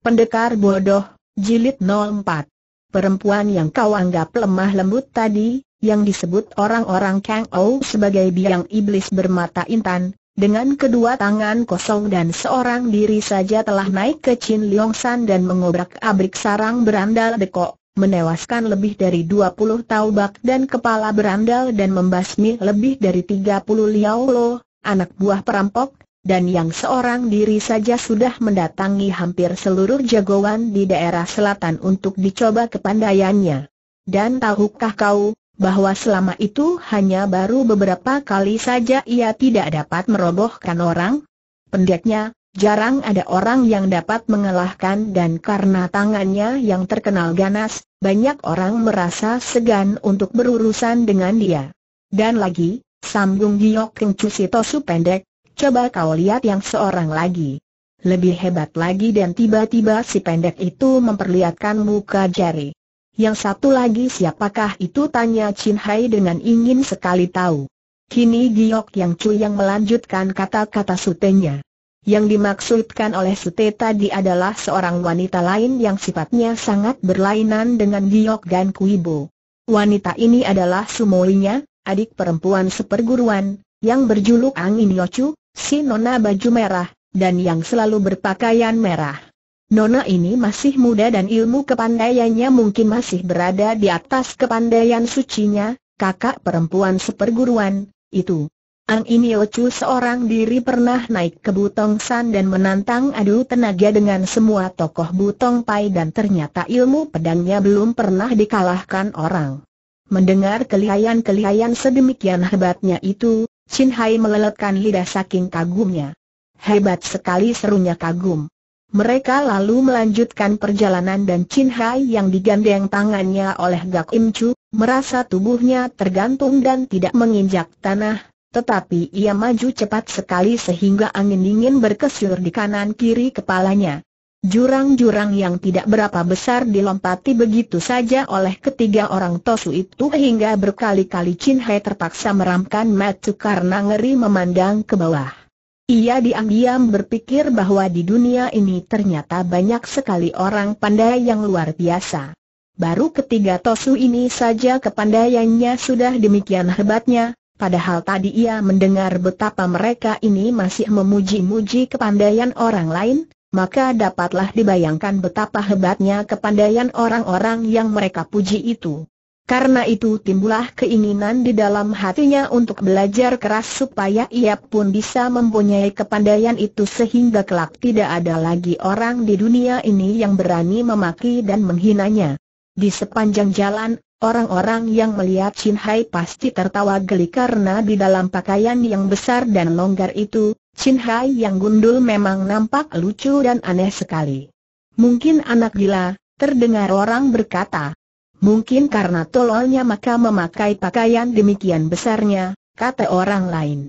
Pendekar bodoh, jilid 04. Perempuan yang kau anggap lemah lembut tadi, yang disebut orang-orang Kang Ou sebagai biang iblis bermata intan, dengan kedua tangan kosong dan seorang diri saja telah naik ke Chin Leong San dan mengobrak-abrik sarang berandal dekok, menewaskan lebih dari 20 taubak dan kepala berandal dan membasmi lebih dari 30 liao lo, anak buah perampok, dan yang seorang diri saja sudah mendatangi hampir seluruh jagoan di daerah selatan untuk dicoba kepandaiannya. Dan tahukah kau, bahwa selama itu hanya baru beberapa kali saja ia tidak dapat merobohkan orang? Pendeknya, jarang ada orang yang dapat mengalahkan dan karena tangannya yang terkenal ganas, banyak orang merasa segan untuk berurusan dengan dia. Dan lagi, sambung Giok Keng tosu Pendek, Coba kau lihat yang seorang lagi. Lebih hebat lagi dan tiba-tiba si pendek itu memperlihatkan muka jari. Yang satu lagi siapakah itu tanya Chin Hai dengan ingin sekali tahu. Kini Giok Yang Chu yang melanjutkan kata-kata sutenya. Yang dimaksudkan oleh sute tadi adalah seorang wanita lain yang sifatnya sangat berlainan dengan Giok Gan Kuibo. Wanita ini adalah Sumoinya, adik perempuan seperguruan, yang berjuluk Angin Yochu, si Nona baju merah, dan yang selalu berpakaian merah. Nona ini masih muda dan ilmu kepandaiannya mungkin masih berada di atas kepandaian sucinya, kakak perempuan seperguruan, itu. Ang Iniochu seorang diri pernah naik ke Butong San dan menantang adu tenaga dengan semua tokoh Butong Pai dan ternyata ilmu pedangnya belum pernah dikalahkan orang. Mendengar kelihayan-kelihayan sedemikian hebatnya itu, Chin Hai meleletkan lidah saking kagumnya. Hebat sekali serunya kagum. Mereka lalu melanjutkan perjalanan dan Chin Hai yang digandeng tangannya oleh Gak Im Chu, merasa tubuhnya tergantung dan tidak menginjak tanah, tetapi ia maju cepat sekali sehingga angin dingin berkesur di kanan kiri kepalanya. Jurang-jurang yang tidak berapa besar dilompati begitu saja oleh ketiga orang Tosu itu hingga berkali-kali Chin Hai terpaksa meramkan mata karena ngeri memandang ke bawah. Ia diam-diam berpikir bahwa di dunia ini ternyata banyak sekali orang pandai yang luar biasa. Baru ketiga Tosu ini saja kepandaiannya sudah demikian hebatnya, Padahal tadi ia mendengar betapa mereka ini masih memuji-muji kepandaian orang lain, maka dapatlah dibayangkan betapa hebatnya kepandaian orang-orang yang mereka puji itu. Karena itu timbullah keinginan di dalam hatinya untuk belajar keras supaya ia pun bisa mempunyai kepandaian itu sehingga kelak tidak ada lagi orang di dunia ini yang berani memaki dan menghinanya. Di sepanjang jalan, orang-orang yang melihat Chin Hai pasti tertawa geli karena di dalam pakaian yang besar dan longgar itu, Chin Hai yang gundul memang nampak lucu dan aneh sekali. Mungkin anak gila, terdengar orang berkata. Mungkin karena tololnya maka memakai pakaian demikian besarnya, kata orang lain.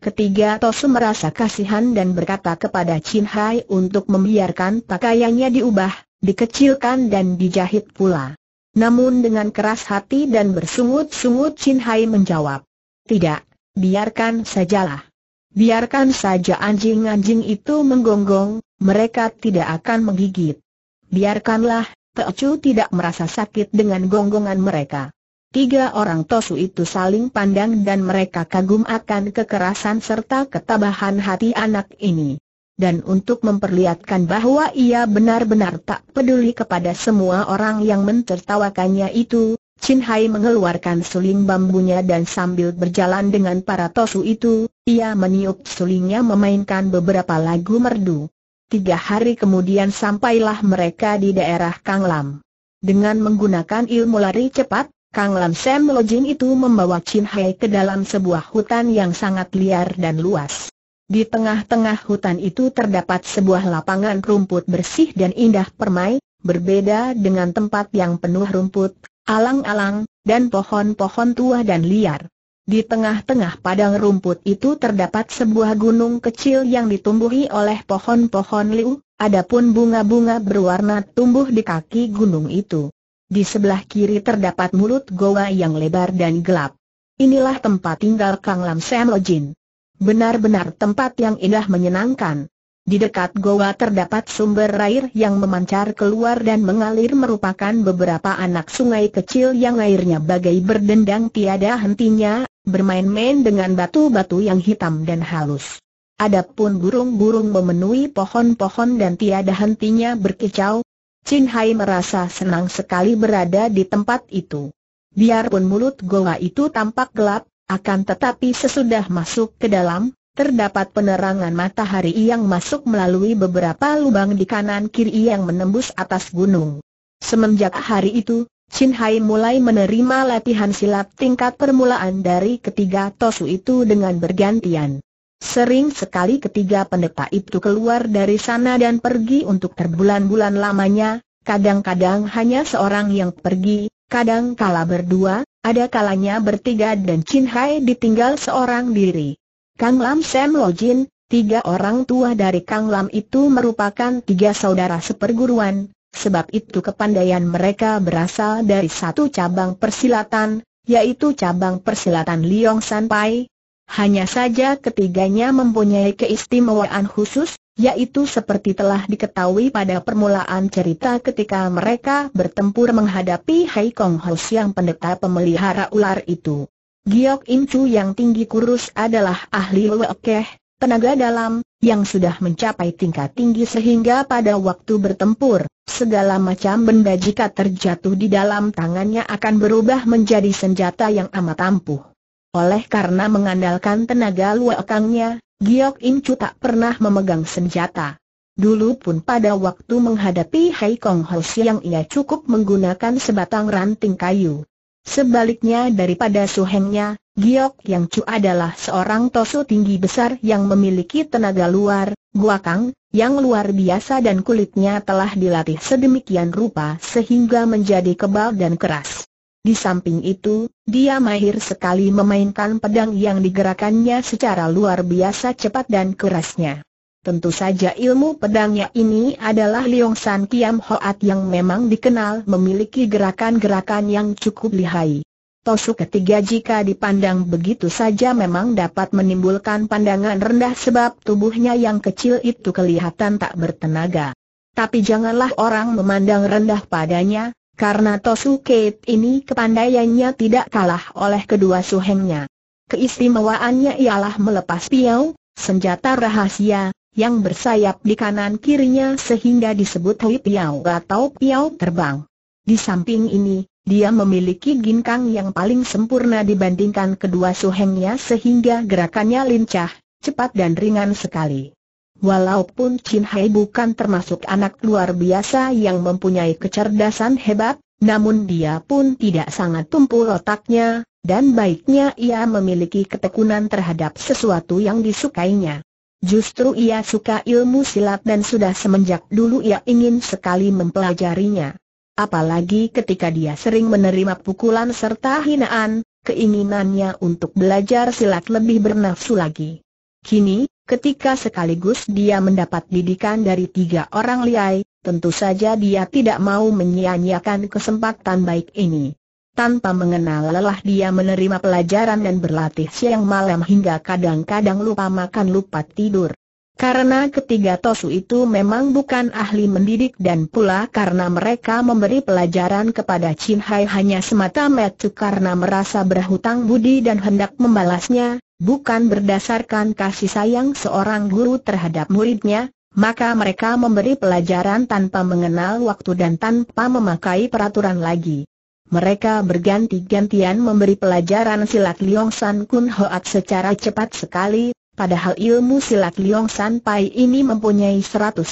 Ketiga Tosu merasa kasihan dan berkata kepada Chin Hai untuk membiarkan pakaiannya diubah, dikecilkan dan dijahit pula. Namun dengan keras hati dan bersungut-sungut Chin Hai menjawab, Tidak, biarkan sajalah. Biarkan saja anjing-anjing itu menggonggong, mereka tidak akan menggigit. Biarkanlah, Teocu tidak merasa sakit dengan gonggongan mereka. Tiga orang Tosu itu saling pandang dan mereka kagum akan kekerasan serta ketabahan hati anak ini. Dan untuk memperlihatkan bahwa ia benar-benar tak peduli kepada semua orang yang mentertawakannya itu, Chin Hai mengeluarkan suling bambunya dan sambil berjalan dengan para tosu itu, ia meniup sulingnya memainkan beberapa lagu merdu. Tiga hari kemudian sampailah mereka di daerah Kang Lam. Dengan menggunakan ilmu lari cepat, Kanglam Sam Lojin itu membawa Chin Hai ke dalam sebuah hutan yang sangat liar dan luas. Di tengah-tengah hutan itu terdapat sebuah lapangan rumput bersih dan indah permai, berbeda dengan tempat yang penuh rumput alang-alang, dan pohon-pohon tua dan liar. Di tengah-tengah padang rumput itu terdapat sebuah gunung kecil yang ditumbuhi oleh pohon-pohon liu, adapun bunga-bunga berwarna tumbuh di kaki gunung itu. Di sebelah kiri terdapat mulut goa yang lebar dan gelap. Inilah tempat tinggal Kang Lam Sam Lojin. Benar-benar tempat yang indah menyenangkan. Di dekat goa terdapat sumber air yang memancar keluar dan mengalir merupakan beberapa anak sungai kecil yang airnya bagai berdendang tiada hentinya, bermain-main dengan batu-batu yang hitam dan halus. Adapun burung-burung memenuhi pohon-pohon dan tiada hentinya berkicau, Chin Hai merasa senang sekali berada di tempat itu. Biarpun mulut goa itu tampak gelap, akan tetapi sesudah masuk ke dalam, terdapat penerangan matahari yang masuk melalui beberapa lubang di kanan kiri yang menembus atas gunung. Semenjak hari itu, Chin Hai mulai menerima latihan silat tingkat permulaan dari ketiga tosu itu dengan bergantian. Sering sekali ketiga pendeta itu keluar dari sana dan pergi untuk terbulan-bulan lamanya, kadang-kadang hanya seorang yang pergi, kadang kala berdua, ada kalanya bertiga dan Chin Hai ditinggal seorang diri. Kang Lam Sam Lojin, tiga orang tua dari Kang Lam itu merupakan tiga saudara seperguruan, sebab itu kepandaian mereka berasal dari satu cabang persilatan, yaitu cabang persilatan Liong San Pai. Hanya saja ketiganya mempunyai keistimewaan khusus, yaitu seperti telah diketahui pada permulaan cerita ketika mereka bertempur menghadapi Hai Kong Hos yang pendeta pemelihara ular itu. Giok Chu yang tinggi kurus adalah ahli wekeh, tenaga dalam, yang sudah mencapai tingkat tinggi sehingga pada waktu bertempur, segala macam benda jika terjatuh di dalam tangannya akan berubah menjadi senjata yang amat ampuh. Oleh karena mengandalkan tenaga luakangnya, Giok Chu tak pernah memegang senjata. Dulu pun pada waktu menghadapi Hai Kong Ho yang ia cukup menggunakan sebatang ranting kayu. Sebaliknya daripada suhengnya, Giok Yang Chu adalah seorang tosu tinggi besar yang memiliki tenaga luar, guakang, yang luar biasa dan kulitnya telah dilatih sedemikian rupa sehingga menjadi kebal dan keras. Di samping itu, dia mahir sekali memainkan pedang yang digerakannya secara luar biasa cepat dan kerasnya. Tentu saja ilmu pedangnya ini adalah Liong San Kiam Hoat yang memang dikenal memiliki gerakan-gerakan yang cukup lihai. Tosu ketiga jika dipandang begitu saja memang dapat menimbulkan pandangan rendah sebab tubuhnya yang kecil itu kelihatan tak bertenaga. Tapi janganlah orang memandang rendah padanya, karena Tosu Kate ini kepandaiannya tidak kalah oleh kedua suhengnya. Keistimewaannya ialah melepas piau, senjata rahasia, yang bersayap di kanan kirinya sehingga disebut Hui Piao atau Piao Terbang. Di samping ini, dia memiliki ginkang yang paling sempurna dibandingkan kedua suhengnya sehingga gerakannya lincah, cepat dan ringan sekali. Walaupun Chin Hai bukan termasuk anak luar biasa yang mempunyai kecerdasan hebat, namun dia pun tidak sangat tumpul otaknya, dan baiknya ia memiliki ketekunan terhadap sesuatu yang disukainya. Justru ia suka ilmu silat dan sudah semenjak dulu ia ingin sekali mempelajarinya. Apalagi ketika dia sering menerima pukulan serta hinaan, keinginannya untuk belajar silat lebih bernafsu lagi. Kini, ketika sekaligus dia mendapat didikan dari tiga orang liai, tentu saja dia tidak mau menyia-nyiakan kesempatan baik ini. Tanpa mengenal lelah dia menerima pelajaran dan berlatih siang malam hingga kadang-kadang lupa makan lupa tidur. Karena ketiga Tosu itu memang bukan ahli mendidik dan pula karena mereka memberi pelajaran kepada Chin Hai hanya semata-mata karena merasa berhutang budi dan hendak membalasnya, bukan berdasarkan kasih sayang seorang guru terhadap muridnya, maka mereka memberi pelajaran tanpa mengenal waktu dan tanpa memakai peraturan lagi. Mereka berganti-gantian memberi pelajaran silat Liong San Kun Hoat secara cepat sekali, padahal ilmu silat Liong San Pai ini mempunyai 108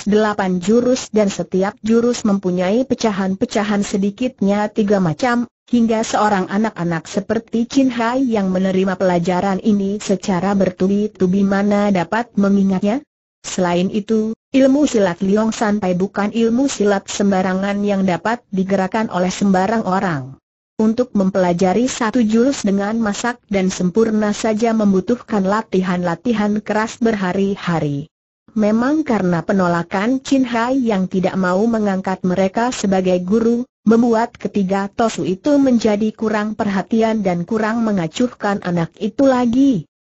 jurus dan setiap jurus mempunyai pecahan-pecahan sedikitnya tiga macam, hingga seorang anak-anak seperti Chin Hai yang menerima pelajaran ini secara bertubi-tubi mana dapat mengingatnya? Selain itu, ilmu silat Liong Pai bukan ilmu silat sembarangan yang dapat digerakkan oleh sembarang orang. Untuk mempelajari satu jurus dengan masak dan sempurna saja membutuhkan latihan-latihan keras berhari-hari. Memang karena penolakan Chin Hai yang tidak mau mengangkat mereka sebagai guru, membuat ketiga Tosu itu menjadi kurang perhatian dan kurang mengacuhkan anak itu lagi.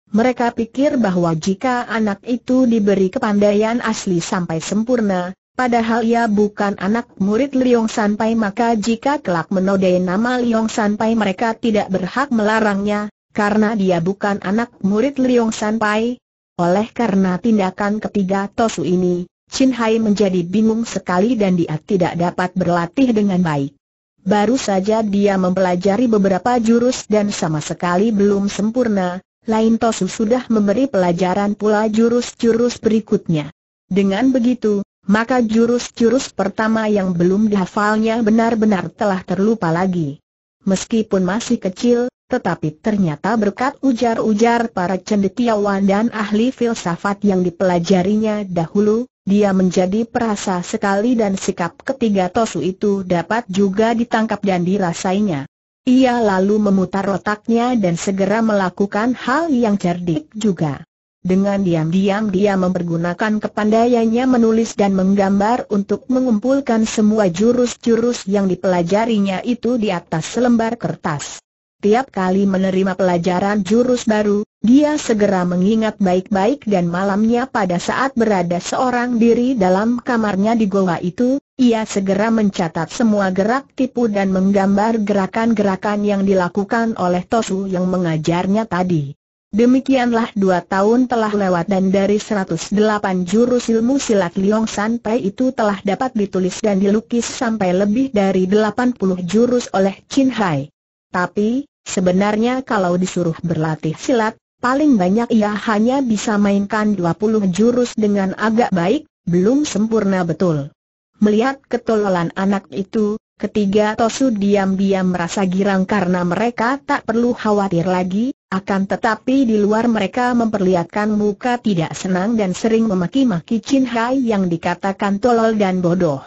Mereka pikir bahwa jika anak itu diberi kepandaian asli sampai sempurna, padahal ia bukan anak murid Liong Sanpai maka jika kelak menodai nama Liong Sanpai mereka tidak berhak melarangnya, karena dia bukan anak murid Liong Sanpai. Oleh karena tindakan ketiga Tosu ini, Chin Hai menjadi bingung sekali dan dia tidak dapat berlatih dengan baik. Baru saja dia mempelajari beberapa jurus dan sama sekali belum sempurna, lain Tosu sudah memberi pelajaran pula jurus-jurus berikutnya. Dengan begitu, maka jurus-jurus pertama yang belum dihafalnya benar-benar telah terlupa lagi. Meskipun masih kecil, tetapi ternyata berkat ujar-ujar para cendekiawan dan ahli filsafat yang dipelajarinya dahulu, dia menjadi perasa sekali dan sikap ketiga Tosu itu dapat juga ditangkap dan dirasainya. Ia lalu memutar otaknya dan segera melakukan hal yang cerdik juga. Dengan diam-diam dia mempergunakan kepandaiannya menulis dan menggambar untuk mengumpulkan semua jurus-jurus yang dipelajarinya itu di atas selembar kertas. Tiap kali menerima pelajaran jurus baru, dia segera mengingat baik-baik dan malamnya pada saat berada seorang diri dalam kamarnya di goa itu, ia segera mencatat semua gerak tipu dan menggambar gerakan-gerakan yang dilakukan oleh Tosu yang mengajarnya tadi. Demikianlah dua tahun telah lewat dan dari 108 jurus ilmu silat Liong Pai itu telah dapat ditulis dan dilukis sampai lebih dari 80 jurus oleh Chin Hai. Tapi, sebenarnya kalau disuruh berlatih silat, paling banyak ia hanya bisa mainkan 20 jurus dengan agak baik, belum sempurna betul. Melihat ketololan anak itu, ketiga Tosu diam-diam merasa girang karena mereka tak perlu khawatir lagi, akan tetapi di luar mereka memperlihatkan muka tidak senang dan sering memaki-maki Chin Hai yang dikatakan tolol dan bodoh.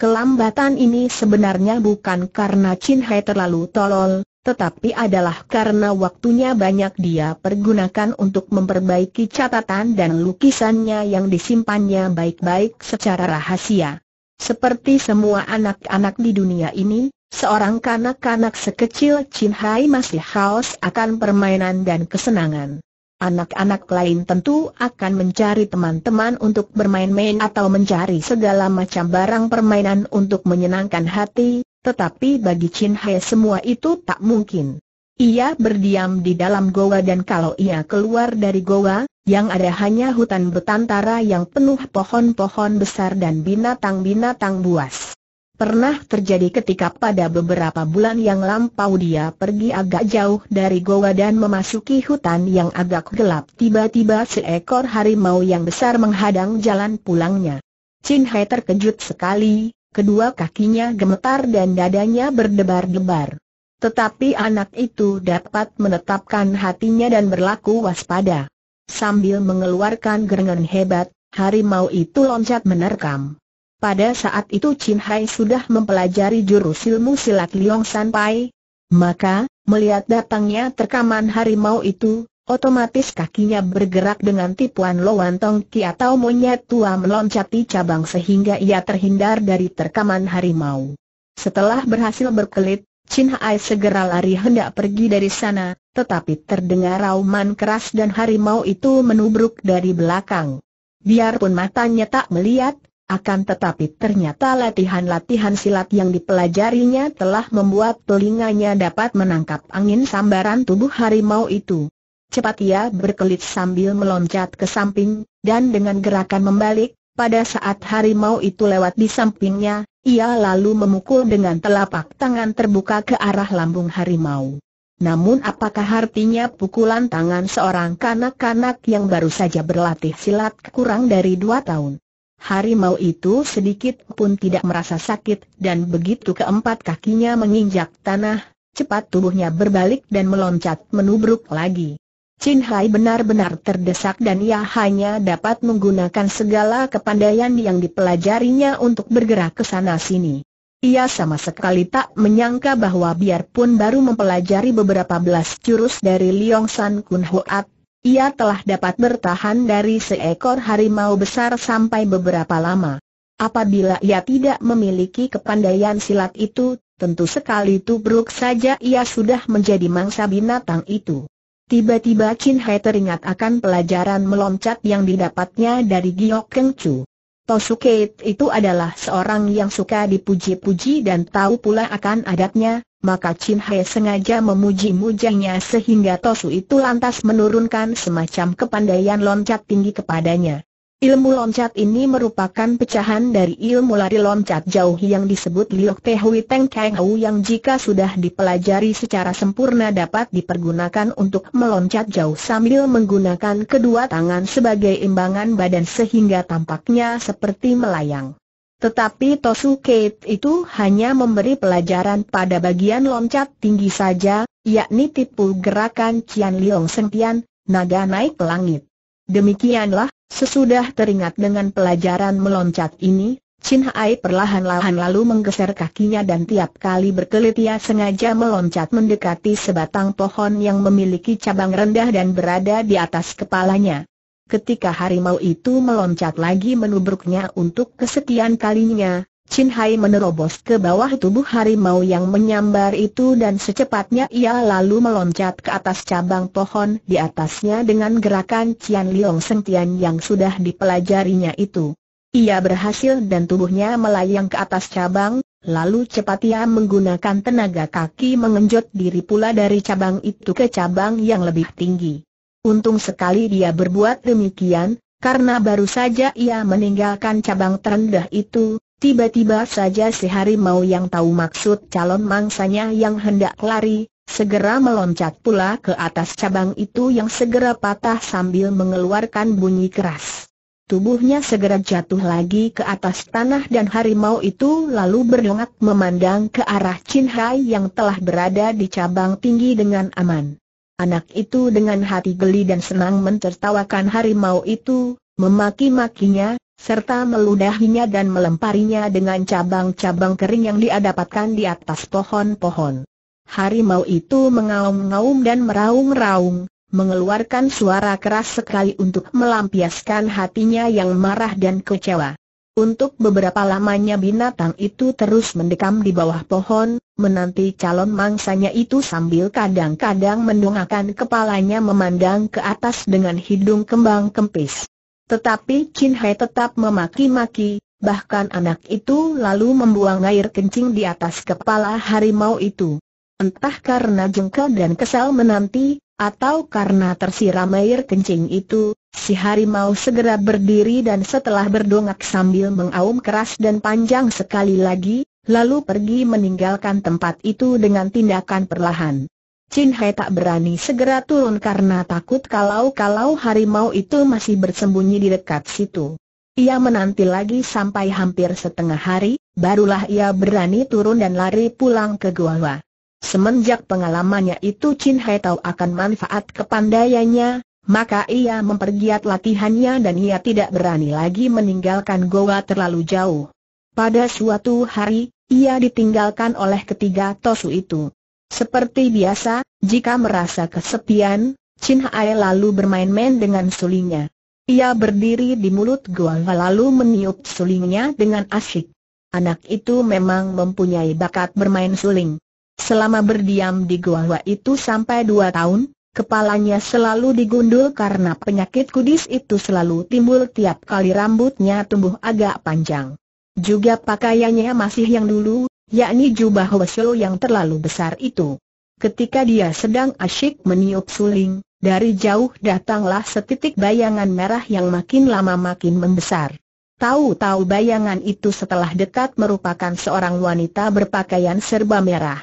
Kelambatan ini sebenarnya bukan karena Chin Hai terlalu tolol, tetapi adalah karena waktunya banyak dia pergunakan untuk memperbaiki catatan dan lukisannya yang disimpannya baik-baik secara rahasia. Seperti semua anak-anak di dunia ini, seorang kanak-kanak sekecil Chin Hai masih haus akan permainan dan kesenangan. Anak-anak lain tentu akan mencari teman-teman untuk bermain-main atau mencari segala macam barang permainan untuk menyenangkan hati, tetapi bagi Chin Hai semua itu tak mungkin. Ia berdiam di dalam goa dan kalau ia keluar dari goa, yang ada hanya hutan betantara yang penuh pohon-pohon besar dan binatang-binatang buas. Pernah terjadi ketika pada beberapa bulan yang lampau dia pergi agak jauh dari goa dan memasuki hutan yang agak gelap. Tiba-tiba seekor harimau yang besar menghadang jalan pulangnya. Chin Hai terkejut sekali, kedua kakinya gemetar dan dadanya berdebar-debar. Tetapi anak itu dapat menetapkan hatinya dan berlaku waspada. Sambil mengeluarkan gerengan hebat, harimau itu loncat menerkam. Pada saat itu Chin Hai sudah mempelajari jurus ilmu silat Liong San Pai. Maka, melihat datangnya terkaman harimau itu, otomatis kakinya bergerak dengan tipuan Loan Tong Ki atau monyet tua meloncati cabang sehingga ia terhindar dari terkaman harimau. Setelah berhasil berkelit, Chin Hai segera lari hendak pergi dari sana, tetapi terdengar rauman keras dan harimau itu menubruk dari belakang. Biarpun matanya tak melihat, akan tetapi ternyata latihan-latihan silat yang dipelajarinya telah membuat telinganya dapat menangkap angin sambaran tubuh harimau itu. Cepat ia berkelit sambil meloncat ke samping, dan dengan gerakan membalik, pada saat harimau itu lewat di sampingnya, ia lalu memukul dengan telapak tangan terbuka ke arah lambung harimau. Namun apakah artinya pukulan tangan seorang kanak-kanak yang baru saja berlatih silat kurang dari dua tahun? Harimau itu sedikit pun tidak merasa sakit dan begitu keempat kakinya menginjak tanah, cepat tubuhnya berbalik dan meloncat menubruk lagi. Chin Hai benar-benar terdesak dan ia hanya dapat menggunakan segala kepandaian yang dipelajarinya untuk bergerak ke sana-sini. Ia sama sekali tak menyangka bahwa biarpun baru mempelajari beberapa belas jurus dari Liong San Kun Hoat, ia telah dapat bertahan dari seekor harimau besar sampai beberapa lama. Apabila ia tidak memiliki kepandaian silat itu, tentu sekali tubruk saja ia sudah menjadi mangsa binatang itu. Tiba-tiba Chin Hai teringat akan pelajaran meloncat yang didapatnya dari Giok Keng Chu. Tosuke itu adalah seorang yang suka dipuji-puji dan tahu pula akan adatnya, maka Chin Hai sengaja memuji-mujanya sehingga Tosu itu lantas menurunkan semacam kepandaian loncat tinggi kepadanya. Ilmu loncat ini merupakan pecahan dari ilmu lari loncat jauh yang disebut Liok Tehui Teng Kang Hau yang jika sudah dipelajari secara sempurna dapat dipergunakan untuk meloncat jauh sambil menggunakan kedua tangan sebagai imbangan badan sehingga tampaknya seperti melayang. Tetapi Tosu Kate itu hanya memberi pelajaran pada bagian loncat tinggi saja, yakni tipu gerakan Qian Liong Sengtian, naga naik ke langit. Demikianlah Sesudah teringat dengan pelajaran meloncat ini, Chin Hai perlahan-lahan lalu menggeser kakinya dan tiap kali berkelit ia sengaja meloncat mendekati sebatang pohon yang memiliki cabang rendah dan berada di atas kepalanya. Ketika harimau itu meloncat lagi menubruknya untuk kesekian kalinya, Chin Hai menerobos ke bawah tubuh harimau yang menyambar itu dan secepatnya ia lalu meloncat ke atas cabang pohon di atasnya dengan gerakan Cian Liong Sentian yang sudah dipelajarinya itu. Ia berhasil dan tubuhnya melayang ke atas cabang, lalu cepat ia menggunakan tenaga kaki mengenjot diri pula dari cabang itu ke cabang yang lebih tinggi. Untung sekali dia berbuat demikian, karena baru saja ia meninggalkan cabang terendah itu, Tiba-tiba saja si harimau yang tahu maksud calon mangsanya yang hendak lari, segera meloncat pula ke atas cabang itu yang segera patah sambil mengeluarkan bunyi keras. Tubuhnya segera jatuh lagi ke atas tanah dan harimau itu lalu berdongak memandang ke arah Chin Hai yang telah berada di cabang tinggi dengan aman. Anak itu dengan hati geli dan senang mencertawakan harimau itu, memaki-makinya, serta meludahinya dan melemparinya dengan cabang-cabang kering yang diadapatkan di atas pohon-pohon. Harimau itu mengaum-ngaum dan meraung-raung, mengeluarkan suara keras sekali untuk melampiaskan hatinya yang marah dan kecewa. Untuk beberapa lamanya binatang itu terus mendekam di bawah pohon, menanti calon mangsanya itu sambil kadang-kadang mendongakkan kepalanya memandang ke atas dengan hidung kembang kempis. Tetapi Chin Hai tetap memaki-maki, bahkan anak itu lalu membuang air kencing di atas kepala harimau itu. Entah karena jengkel dan kesal menanti, atau karena tersiram air kencing itu, si harimau segera berdiri dan setelah berdongak sambil mengaum keras dan panjang sekali lagi, lalu pergi meninggalkan tempat itu dengan tindakan perlahan. Chin Hai tak berani segera turun karena takut kalau-kalau harimau itu masih bersembunyi di dekat situ. Ia menanti lagi sampai hampir setengah hari, barulah ia berani turun dan lari pulang ke gua. Semenjak pengalamannya itu Chin Hai tahu akan manfaat kepandaiannya, maka ia mempergiat latihannya dan ia tidak berani lagi meninggalkan gua terlalu jauh. Pada suatu hari, ia ditinggalkan oleh ketiga Tosu itu. Seperti biasa, jika merasa kesepian, Chin Hai lalu bermain-main dengan sulingnya. Ia berdiri di mulut gua lalu meniup sulingnya dengan asyik. Anak itu memang mempunyai bakat bermain suling. Selama berdiam di gua itu sampai dua tahun, kepalanya selalu digundul karena penyakit kudis itu selalu timbul tiap kali rambutnya tumbuh agak panjang. Juga pakaiannya masih yang dulu, yakni jubah Hwasyo yang terlalu besar itu. Ketika dia sedang asyik meniup suling, dari jauh datanglah setitik bayangan merah yang makin lama makin membesar. Tahu-tahu bayangan itu setelah dekat merupakan seorang wanita berpakaian serba merah.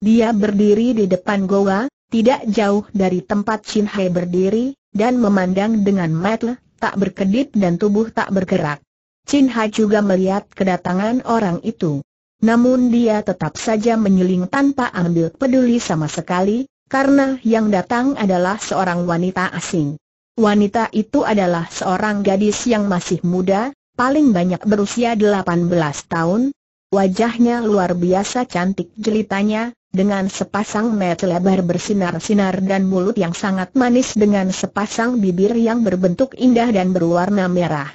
Dia berdiri di depan goa, tidak jauh dari tempat Chin Hai berdiri, dan memandang dengan mata tak berkedip dan tubuh tak bergerak. Chin Hai juga melihat kedatangan orang itu. Namun dia tetap saja menyeling tanpa ambil peduli sama sekali, karena yang datang adalah seorang wanita asing. Wanita itu adalah seorang gadis yang masih muda, paling banyak berusia 18 tahun. Wajahnya luar biasa cantik jelitanya, dengan sepasang mata lebar bersinar-sinar dan mulut yang sangat manis dengan sepasang bibir yang berbentuk indah dan berwarna merah.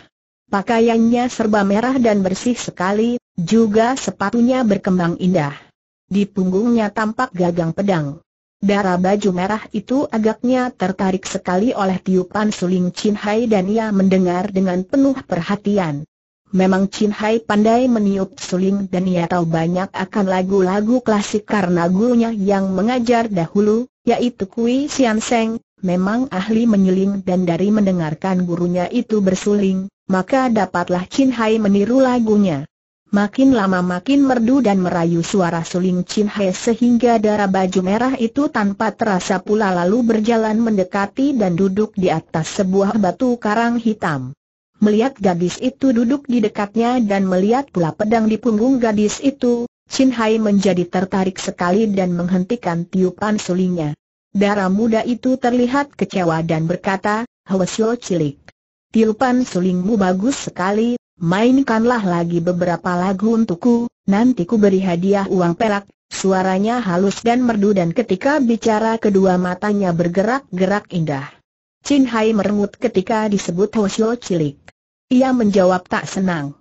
Pakaiannya serba merah dan bersih sekali, juga sepatunya berkembang indah. Di punggungnya tampak gagang pedang. Darah baju merah itu agaknya tertarik sekali oleh tiupan suling Chin Hai dan ia mendengar dengan penuh perhatian. Memang Chin Hai pandai meniup suling dan ia tahu banyak akan lagu-lagu klasik karena gurunya yang mengajar dahulu, yaitu Kui Sian Seng, memang ahli menyuling dan dari mendengarkan gurunya itu bersuling, maka dapatlah Chin Hai meniru lagunya. Makin lama makin merdu dan merayu suara suling Chin Hai sehingga darah baju merah itu tanpa terasa pula lalu berjalan mendekati dan duduk di atas sebuah batu karang hitam. Melihat gadis itu duduk di dekatnya dan melihat pula pedang di punggung gadis itu, Chin Hai menjadi tertarik sekali dan menghentikan tiupan sulingnya. Darah muda itu terlihat kecewa dan berkata, Hwesyo cilik. Tilpan sulingmu bagus sekali, mainkanlah lagi beberapa lagu untukku, nanti ku beri hadiah uang perak. Suaranya halus dan merdu dan ketika bicara kedua matanya bergerak-gerak indah. Chin Hai merengut ketika disebut Hoshio cilik. Ia menjawab tak senang.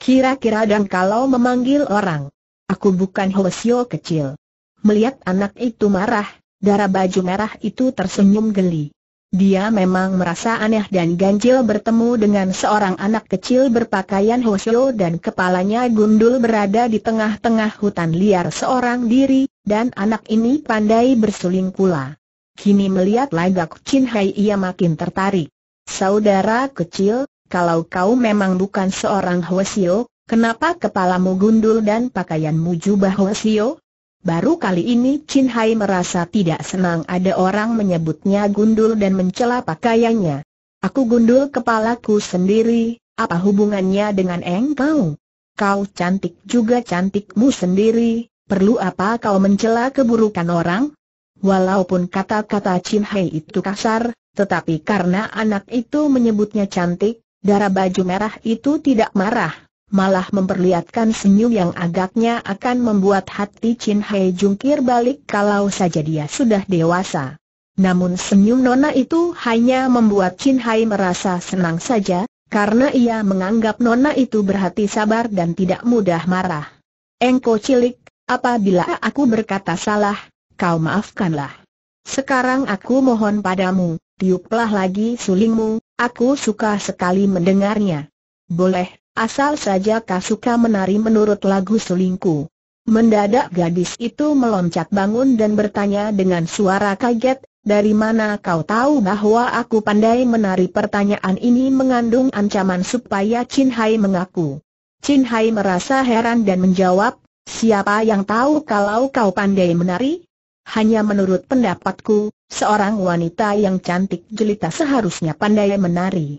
Kira-kira dan kalau memanggil orang. Aku bukan Hoshio kecil. Melihat anak itu marah, darah baju merah itu tersenyum geli. Dia memang merasa aneh dan ganjil bertemu dengan seorang anak kecil berpakaian hosyo dan kepalanya gundul berada di tengah-tengah hutan liar seorang diri, dan anak ini pandai bersuling pula. Kini melihat lagak Chin Hai ia makin tertarik. Saudara kecil, kalau kau memang bukan seorang hosyo, kenapa kepalamu gundul dan pakaianmu jubah hosyo? Baru kali ini Chin Hai merasa tidak senang ada orang menyebutnya gundul dan mencela pakaiannya. Aku gundul kepalaku sendiri, apa hubungannya dengan engkau? Kau cantik juga cantikmu sendiri, perlu apa kau mencela keburukan orang? Walaupun kata-kata Chin Hai itu kasar, tetapi karena anak itu menyebutnya cantik, darah baju merah itu tidak marah malah memperlihatkan senyum yang agaknya akan membuat hati Chin Hei jungkir balik kalau saja dia sudah dewasa. Namun senyum Nona itu hanya membuat Chin Hai merasa senang saja, karena ia menganggap Nona itu berhati sabar dan tidak mudah marah. Engko cilik, apabila aku berkata salah, kau maafkanlah. Sekarang aku mohon padamu, tiuplah lagi sulingmu, aku suka sekali mendengarnya. Boleh, Asal saja kau suka menari menurut lagu sulingku. Mendadak gadis itu meloncat bangun dan bertanya dengan suara kaget, dari mana kau tahu bahwa aku pandai menari pertanyaan ini mengandung ancaman supaya Chin Hai mengaku. Chin Hai merasa heran dan menjawab, siapa yang tahu kalau kau pandai menari? Hanya menurut pendapatku, seorang wanita yang cantik jelita seharusnya pandai menari.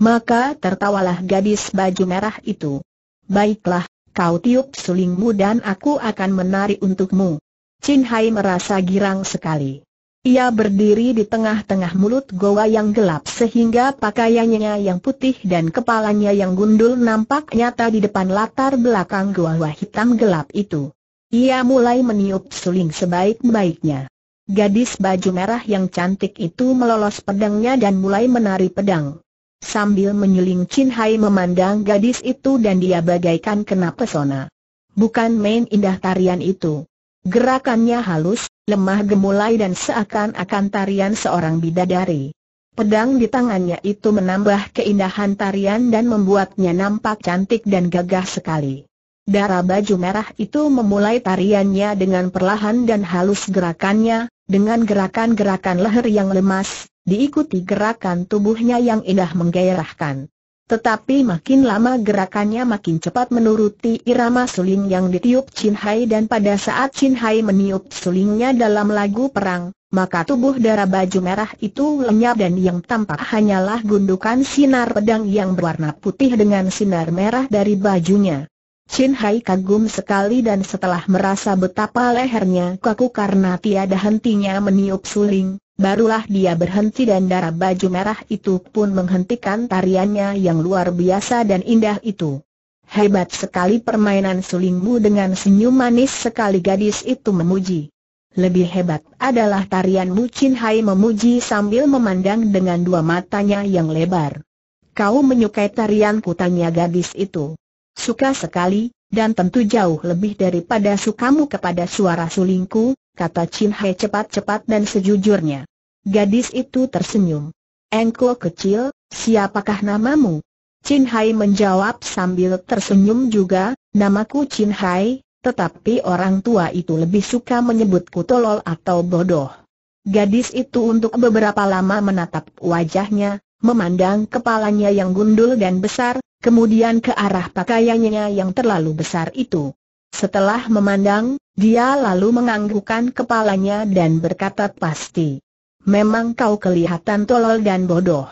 Maka tertawalah gadis baju merah itu. Baiklah, kau tiup sulingmu dan aku akan menari untukmu. Chin Hai merasa girang sekali. Ia berdiri di tengah-tengah mulut goa yang gelap sehingga pakaiannya yang putih dan kepalanya yang gundul nampak nyata di depan latar belakang goa hitam gelap itu. Ia mulai meniup suling sebaik-baiknya. Gadis baju merah yang cantik itu melolos pedangnya dan mulai menari pedang. Sambil menyeling Chin Hai memandang gadis itu dan dia bagaikan kena pesona. Bukan main indah tarian itu. Gerakannya halus, lemah gemulai dan seakan-akan tarian seorang bidadari. Pedang di tangannya itu menambah keindahan tarian dan membuatnya nampak cantik dan gagah sekali. Darah baju merah itu memulai tariannya dengan perlahan dan halus gerakannya, dengan gerakan-gerakan leher yang lemas, diikuti gerakan tubuhnya yang indah menggairahkan. Tetapi makin lama gerakannya makin cepat menuruti irama suling yang ditiup Chin Hai dan pada saat Chin Hai meniup sulingnya dalam lagu perang, maka tubuh darah baju merah itu lenyap dan yang tampak hanyalah gundukan sinar pedang yang berwarna putih dengan sinar merah dari bajunya. Chin Hai kagum sekali dan setelah merasa betapa lehernya kaku karena tiada hentinya meniup suling, Barulah dia berhenti dan darah baju merah itu pun menghentikan tariannya yang luar biasa dan indah itu. Hebat sekali permainan sulingmu dengan senyum manis sekali gadis itu memuji. Lebih hebat adalah tarianmu Chin Hai memuji sambil memandang dengan dua matanya yang lebar. Kau menyukai tarian kutanya gadis itu. Suka sekali, dan tentu jauh lebih daripada sukamu kepada suara sulingku, kata Chin Hai cepat-cepat dan sejujurnya. Gadis itu tersenyum. Engko kecil, siapakah namamu? Chin Hai menjawab sambil tersenyum juga, namaku Chin Hai, tetapi orang tua itu lebih suka menyebutku tolol atau bodoh. Gadis itu untuk beberapa lama menatap wajahnya, memandang kepalanya yang gundul dan besar, kemudian ke arah pakaiannya yang terlalu besar itu. Setelah memandang, dia lalu menganggukkan kepalanya dan berkata pasti. Memang kau kelihatan tolol dan bodoh.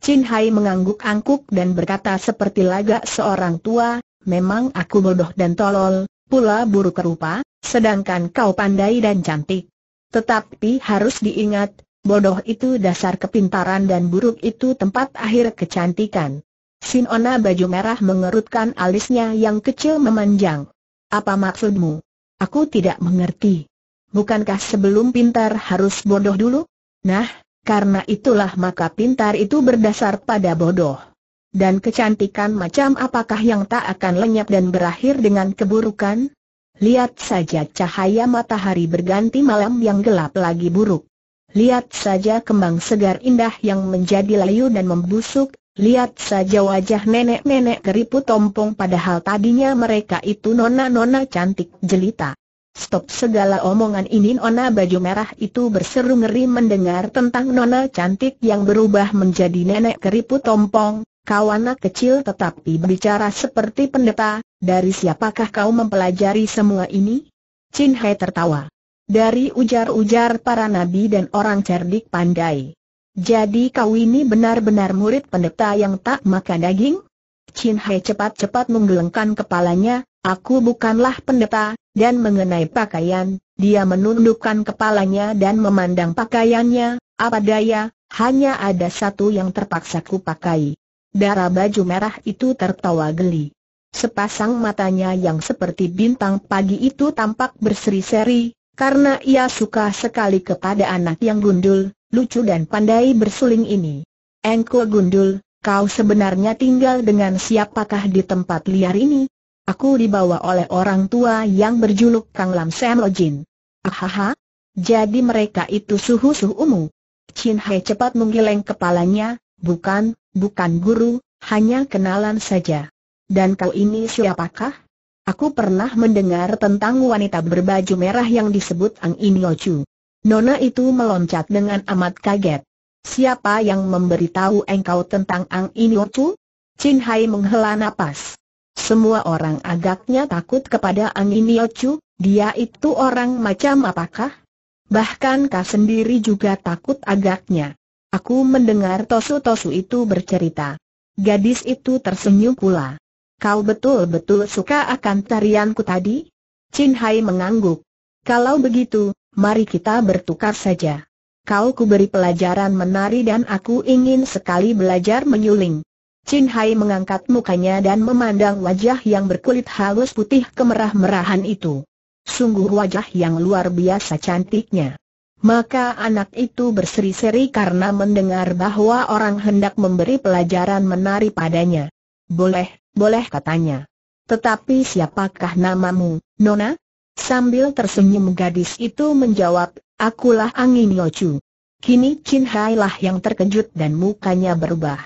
Chin Hai mengangguk-angguk dan berkata seperti lagak seorang tua, memang aku bodoh dan tolol, pula buruk rupa, sedangkan kau pandai dan cantik. Tetapi harus diingat, bodoh itu dasar kepintaran dan buruk itu tempat akhir kecantikan. Sinona baju merah mengerutkan alisnya yang kecil memanjang. Apa maksudmu? Aku tidak mengerti. Bukankah sebelum pintar harus bodoh dulu? Nah, karena itulah maka pintar itu berdasar pada bodoh. Dan kecantikan macam apakah yang tak akan lenyap dan berakhir dengan keburukan? Lihat saja cahaya matahari berganti malam yang gelap lagi buruk. Lihat saja kembang segar indah yang menjadi layu dan membusuk, Lihat saja wajah nenek-nenek keriput tompong padahal tadinya mereka itu nona-nona cantik jelita. Stop segala omongan ini nona baju merah itu berseru ngeri mendengar tentang nona cantik yang berubah menjadi nenek keriput tompong. Kau kecil tetapi bicara seperti pendeta, dari siapakah kau mempelajari semua ini? Chin Hai tertawa. Dari ujar-ujar para nabi dan orang cerdik pandai. Jadi kau ini benar-benar murid pendeta yang tak makan daging? Chin Hai cepat-cepat menggelengkan kepalanya, aku bukanlah pendeta, dan mengenai pakaian, dia menundukkan kepalanya dan memandang pakaiannya, apa daya, hanya ada satu yang terpaksa ku pakai. Darah baju merah itu tertawa geli. Sepasang matanya yang seperti bintang pagi itu tampak berseri-seri, karena ia suka sekali kepada anak yang gundul, lucu dan pandai bersuling ini. Engkau gundul, kau sebenarnya tinggal dengan siapakah di tempat liar ini? Aku dibawa oleh orang tua yang berjuluk Kang Lam Sam Lojin. Ahaha, jadi mereka itu suhu-suhumu. Chin Hai cepat menggeleng kepalanya, bukan, bukan guru, hanya kenalan saja. Dan kau ini siapakah? Aku pernah mendengar tentang wanita berbaju merah yang disebut Ang In Chu. Nona itu meloncat dengan amat kaget. Siapa yang memberitahu engkau tentang Ang Iniocu? Chin Hai menghela napas. Semua orang agaknya takut kepada Ang Iniocu, dia itu orang macam apakah? Bahkan kau sendiri juga takut agaknya. Aku mendengar Tosu-Tosu itu bercerita. Gadis itu tersenyum pula. Kau betul-betul suka akan tarianku tadi? Chin Hai mengangguk. Kalau begitu, mari kita bertukar saja. Kau kuberi pelajaran menari dan aku ingin sekali belajar menyuling. Chin Hai mengangkat mukanya dan memandang wajah yang berkulit halus putih kemerah-merahan itu. Sungguh wajah yang luar biasa cantiknya. Maka anak itu berseri-seri karena mendengar bahwa orang hendak memberi pelajaran menari padanya. Boleh, boleh katanya. Tetapi siapakah namamu, Nona? Sambil tersenyum gadis itu menjawab, akulah angin Yochu. Kini Chin Hai lah yang terkejut dan mukanya berubah.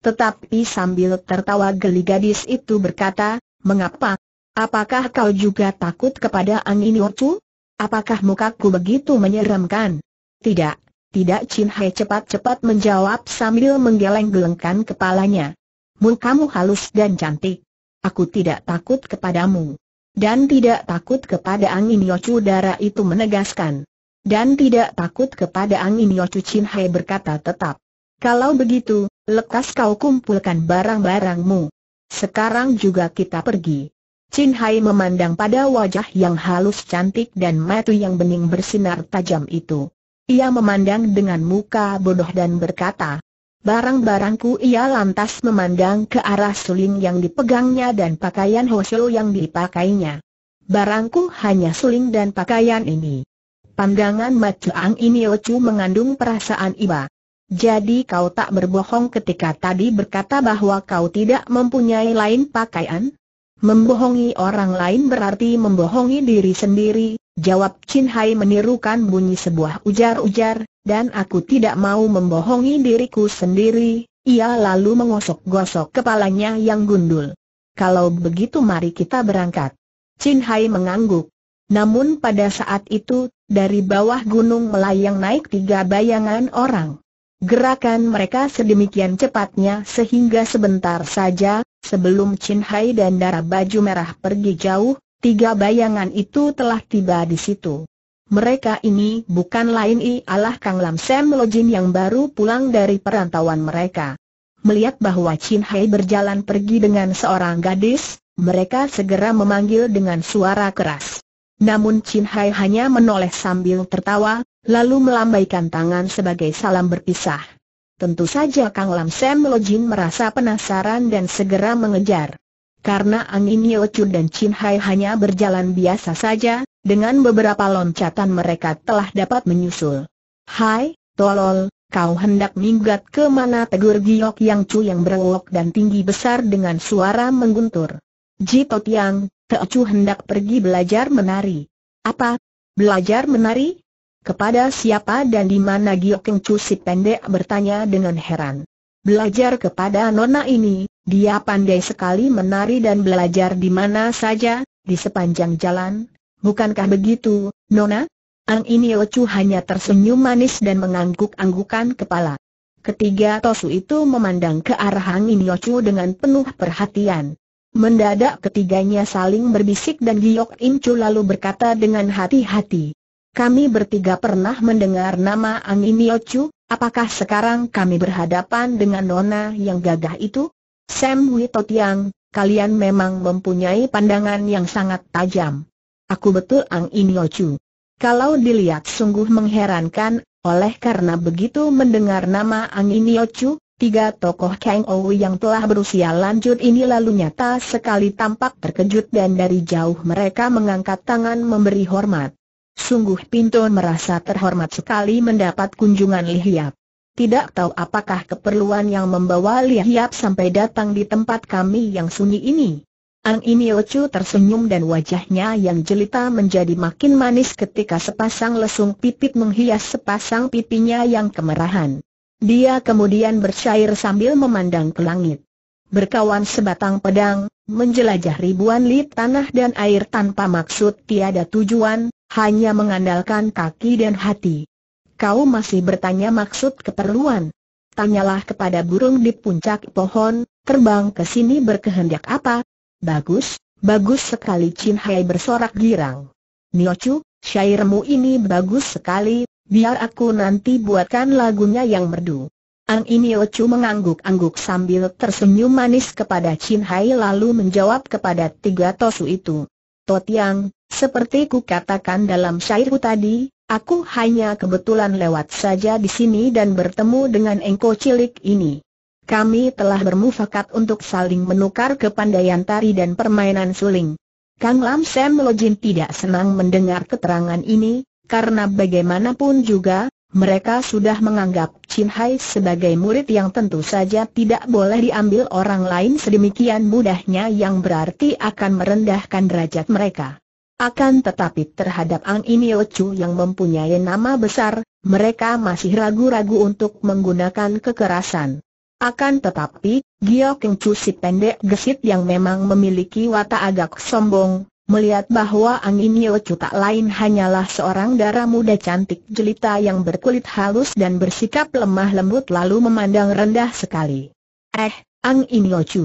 Tetapi sambil tertawa geli gadis itu berkata, mengapa? Apakah kau juga takut kepada angin Yochu? Apakah mukaku begitu menyeramkan? Tidak, tidak Chin Hai cepat-cepat menjawab sambil menggeleng-gelengkan kepalanya. Mukamu halus dan cantik. Aku tidak takut kepadamu. Dan tidak takut kepada angin Yocu darah itu menegaskan. Dan tidak takut kepada angin Yocu Chin Hai berkata tetap. Kalau begitu, lekas kau kumpulkan barang-barangmu. Sekarang juga kita pergi. Chin Hai memandang pada wajah yang halus cantik dan mata yang bening bersinar tajam itu. Ia memandang dengan muka bodoh dan berkata, Barang-barangku ia lantas memandang ke arah suling yang dipegangnya dan pakaian Hosyo yang dipakainya. Barangku hanya suling dan pakaian ini. Pandangan ini Iniochu mengandung perasaan iba. Jadi kau tak berbohong ketika tadi berkata bahwa kau tidak mempunyai lain pakaian? Membohongi orang lain berarti membohongi diri sendiri, jawab Chin Hai menirukan bunyi sebuah ujar-ujar, dan aku tidak mau membohongi diriku sendiri, ia lalu mengosok-gosok kepalanya yang gundul. Kalau begitu mari kita berangkat. Chin Hai mengangguk. Namun pada saat itu, dari bawah gunung melayang naik tiga bayangan orang. Gerakan mereka sedemikian cepatnya sehingga sebentar saja, sebelum Chin Hai dan darah baju merah pergi jauh, tiga bayangan itu telah tiba di situ. Mereka ini bukan lain ialah Kang Lam Sam Lo Jin yang baru pulang dari perantauan mereka. Melihat bahwa Chin Hai berjalan pergi dengan seorang gadis, mereka segera memanggil dengan suara keras. Namun Chin Hai hanya menoleh sambil tertawa, lalu melambaikan tangan sebagai salam berpisah. Tentu saja Kang Lam Sam Lo Jin merasa penasaran dan segera mengejar. Karena Angin Yeo Chun dan Chin Hai hanya berjalan biasa saja, dengan beberapa loncatan mereka telah dapat menyusul. Hai, tolol, kau hendak minggat ke mana tegur giok yang cu yang berwok dan tinggi besar dengan suara mengguntur. Ji Jito Tiang, Teocu hendak pergi belajar menari. Apa? Belajar menari? Kepada siapa dan di mana Giok yang cu si pendek bertanya dengan heran. Belajar kepada nona ini, dia pandai sekali menari dan belajar di mana saja, di sepanjang jalan, Bukankah begitu, Nona? Ang ini lecu hanya tersenyum manis dan mengangguk-anggukan kepala. Ketiga Tosu itu memandang ke arah Ang Inyochu dengan penuh perhatian. Mendadak ketiganya saling berbisik dan Giok Incu lalu berkata dengan hati-hati. Kami bertiga pernah mendengar nama Ang Inyochu, apakah sekarang kami berhadapan dengan Nona yang gagah itu? Sam Witotiang, kalian memang mempunyai pandangan yang sangat tajam. Aku betul Ang In Chu. Kalau dilihat sungguh mengherankan, oleh karena begitu mendengar nama Ang In Chu, tiga tokoh Kang Ou yang telah berusia lanjut ini lalu nyata sekali tampak terkejut dan dari jauh mereka mengangkat tangan memberi hormat. Sungguh Pinton merasa terhormat sekali mendapat kunjungan Li Hiap. Tidak tahu apakah keperluan yang membawa Li Hiap sampai datang di tempat kami yang sunyi ini. An Iniochu tersenyum dan wajahnya yang jelita menjadi makin manis ketika sepasang lesung pipit menghias sepasang pipinya yang kemerahan. Dia kemudian bersyair sambil memandang ke langit. Berkawan sebatang pedang, menjelajah ribuan lit tanah dan air tanpa maksud tiada tujuan, hanya mengandalkan kaki dan hati. Kau masih bertanya maksud keperluan? Tanyalah kepada burung di puncak pohon, terbang ke sini berkehendak apa, Bagus, bagus sekali Chin Hai bersorak girang. Niochu, syairmu ini bagus sekali, biar aku nanti buatkan lagunya yang merdu. Ang Chu mengangguk-angguk sambil tersenyum manis kepada Chin Hai lalu menjawab kepada tiga tosu itu. Totiang, seperti ku katakan dalam syairku tadi, aku hanya kebetulan lewat saja di sini dan bertemu dengan engkau cilik ini. Kami telah bermufakat untuk saling menukar kepandaian tari dan permainan suling. Kang Lam Sam Lojin tidak senang mendengar keterangan ini, karena bagaimanapun juga, mereka sudah menganggap Chin Hai sebagai murid yang tentu saja tidak boleh diambil orang lain sedemikian mudahnya yang berarti akan merendahkan derajat mereka. Akan tetapi terhadap Ang Inio Chu yang mempunyai nama besar, mereka masih ragu-ragu untuk menggunakan kekerasan. Akan tetapi, Gio Keng Chu si pendek gesit yang memang memiliki watak agak sombong, melihat bahwa Angin Yeo Chu tak lain hanyalah seorang darah muda cantik jelita yang berkulit halus dan bersikap lemah lembut lalu memandang rendah sekali. Eh, Angin Yeo Chu.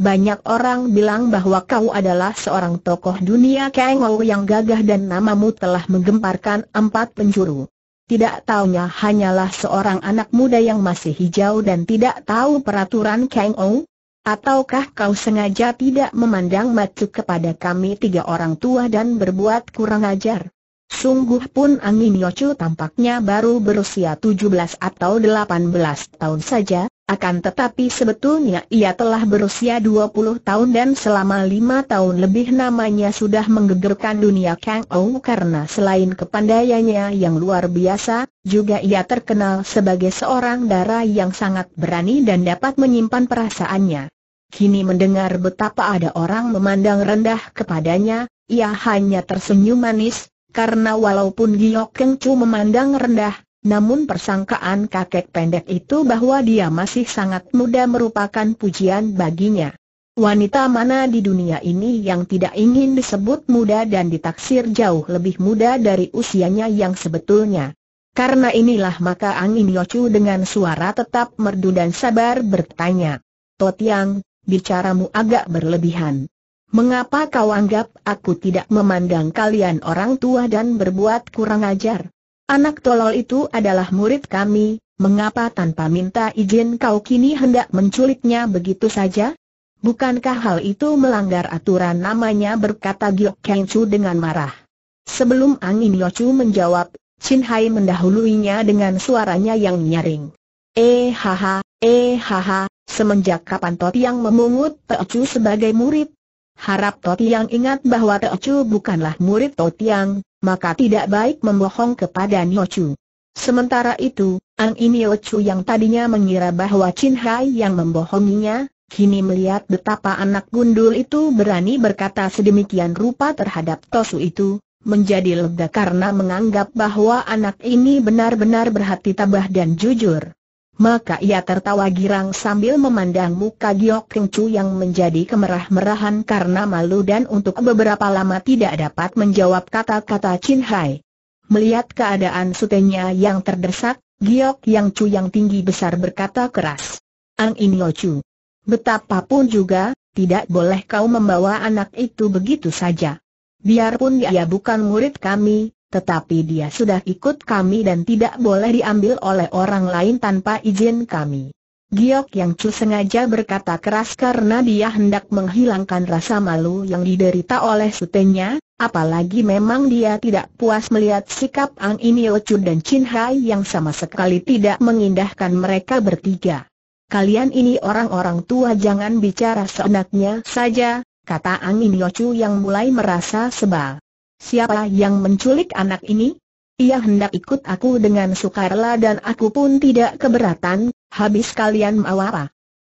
Banyak orang bilang bahwa kau adalah seorang tokoh dunia Kengou yang gagah dan namamu telah menggemparkan empat penjuru tidak taunya hanyalah seorang anak muda yang masih hijau dan tidak tahu peraturan Kang Ong? Ataukah kau sengaja tidak memandang matu kepada kami tiga orang tua dan berbuat kurang ajar? Sungguh pun Angin Yocu tampaknya baru berusia 17 atau 18 tahun saja, akan tetapi sebetulnya ia telah berusia 20 tahun dan selama 5 tahun lebih namanya sudah menggegerkan dunia Kang Ou karena selain kepandaiannya yang luar biasa, juga ia terkenal sebagai seorang darah yang sangat berani dan dapat menyimpan perasaannya. Kini mendengar betapa ada orang memandang rendah kepadanya, ia hanya tersenyum manis, karena walaupun Giyok Keng Chu memandang rendah, namun persangkaan kakek pendek itu bahwa dia masih sangat muda merupakan pujian baginya. Wanita mana di dunia ini yang tidak ingin disebut muda dan ditaksir jauh lebih muda dari usianya yang sebetulnya. Karena inilah maka Angin Yocu dengan suara tetap merdu dan sabar bertanya. Totiang, bicaramu agak berlebihan. Mengapa kau anggap aku tidak memandang kalian orang tua dan berbuat kurang ajar? Anak tolol itu adalah murid kami, mengapa tanpa minta izin kau kini hendak menculiknya begitu saja? Bukankah hal itu melanggar aturan namanya berkata Giok Keng Chu dengan marah. Sebelum Angin Yeo-chu menjawab, Chin Hai mendahuluinya dengan suaranya yang nyaring. Eh haha, eh haha, semenjak kapan Toti yang memungut chu sebagai murid? Harap Toti yang ingat bahwa Teo-chu bukanlah murid Toti yang, maka tidak baik membohong kepada Chu. Sementara itu, Ang Chu yang tadinya mengira bahwa Chin Hai yang membohonginya, kini melihat betapa anak gundul itu berani berkata sedemikian rupa terhadap Tosu itu, menjadi lega karena menganggap bahwa anak ini benar-benar berhati tabah dan jujur maka ia tertawa girang sambil memandang muka Giok Keng Chu yang menjadi kemerah-merahan karena malu dan untuk beberapa lama tidak dapat menjawab kata-kata Chin Hai. Melihat keadaan sutenya yang terdesak, Giok Yang Chu yang tinggi besar berkata keras. Ang Inyo Chu. Betapapun juga, tidak boleh kau membawa anak itu begitu saja. Biarpun dia bukan murid kami, tetapi dia sudah ikut kami dan tidak boleh diambil oleh orang lain tanpa izin kami. Giok Yang Chu sengaja berkata keras karena dia hendak menghilangkan rasa malu yang diderita oleh sutenya, apalagi memang dia tidak puas melihat sikap Ang Inio Chu dan Chin Hai yang sama sekali tidak mengindahkan mereka bertiga. Kalian ini orang-orang tua jangan bicara seenaknya saja, kata Ang Inio Chu yang mulai merasa sebal. Siapa yang menculik anak ini? Ia hendak ikut aku dengan sukarela dan aku pun tidak keberatan, habis kalian mau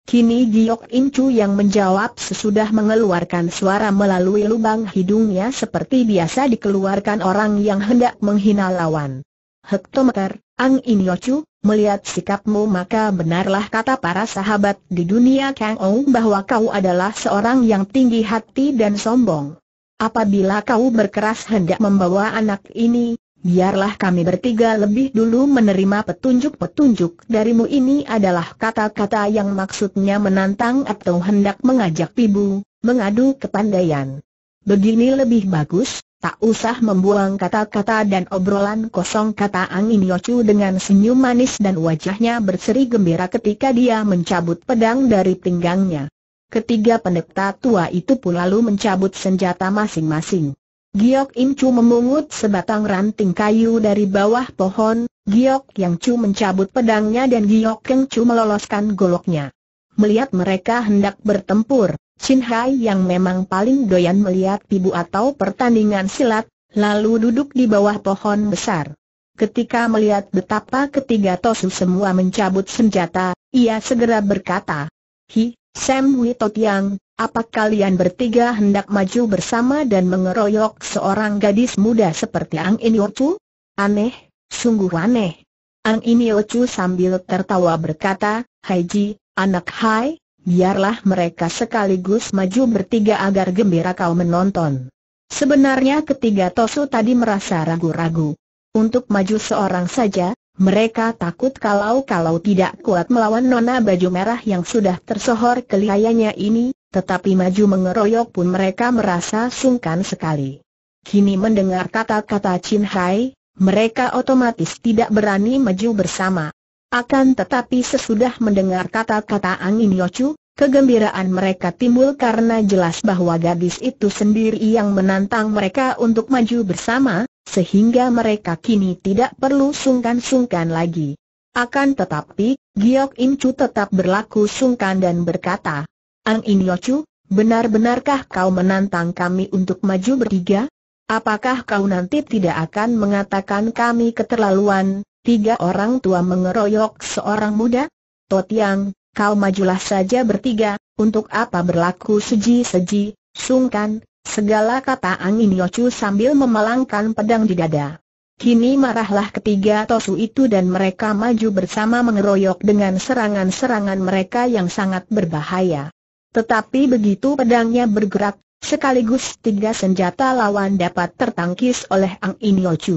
Kini Giok Incu yang menjawab sesudah mengeluarkan suara melalui lubang hidungnya seperti biasa dikeluarkan orang yang hendak menghina lawan. Hektometer, Ang In Yocu, melihat sikapmu maka benarlah kata para sahabat di dunia Kang Ong bahwa kau adalah seorang yang tinggi hati dan sombong. Apabila kau berkeras hendak membawa anak ini, biarlah kami bertiga lebih dulu menerima petunjuk-petunjuk darimu ini adalah kata-kata yang maksudnya menantang atau hendak mengajak pibu, mengadu kepandaian. Begini lebih bagus, tak usah membuang kata-kata dan obrolan kosong kata Angin Yocu dengan senyum manis dan wajahnya berseri gembira ketika dia mencabut pedang dari pinggangnya. Ketiga pendeta tua itu pun lalu mencabut senjata masing-masing. Giok Im Chu memungut sebatang ranting kayu dari bawah pohon, Giok Yang Chu mencabut pedangnya dan Giok Keng Chu meloloskan goloknya. Melihat mereka hendak bertempur, Chin Hai yang memang paling doyan melihat pibu atau pertandingan silat, lalu duduk di bawah pohon besar. Ketika melihat betapa ketiga Tosu semua mencabut senjata, ia segera berkata, Hi, Sam Witotiang, apa kalian bertiga hendak maju bersama dan mengeroyok seorang gadis muda seperti Ang Inyocu? Aneh, sungguh aneh. Ang Inyocu sambil tertawa berkata, Haiji, anak Hai, biarlah mereka sekaligus maju bertiga agar gembira kau menonton. Sebenarnya ketiga Tosu tadi merasa ragu-ragu. Untuk maju seorang saja, mereka takut kalau-kalau tidak kuat melawan nona baju merah yang sudah tersohor kelihayannya ini, tetapi maju mengeroyok pun mereka merasa sungkan sekali. Kini mendengar kata-kata Chin Hai, mereka otomatis tidak berani maju bersama. Akan tetapi sesudah mendengar kata-kata Angin Yochu, kegembiraan mereka timbul karena jelas bahwa gadis itu sendiri yang menantang mereka untuk maju bersama, sehingga mereka kini tidak perlu sungkan-sungkan lagi. Akan tetapi, Giok Im Chu tetap berlaku sungkan dan berkata, Ang In Yo Chu, benar-benarkah kau menantang kami untuk maju bertiga? Apakah kau nanti tidak akan mengatakan kami keterlaluan, tiga orang tua mengeroyok seorang muda? Totiang, kau majulah saja bertiga, untuk apa berlaku seji-seji, sungkan, Segala kata angin Yocu sambil memalangkan pedang di dada. Kini marahlah ketiga Tosu itu dan mereka maju bersama mengeroyok dengan serangan-serangan mereka yang sangat berbahaya. Tetapi begitu pedangnya bergerak, sekaligus tiga senjata lawan dapat tertangkis oleh Angin In Yochu.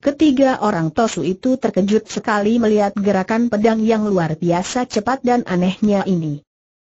Ketiga orang Tosu itu terkejut sekali melihat gerakan pedang yang luar biasa cepat dan anehnya ini.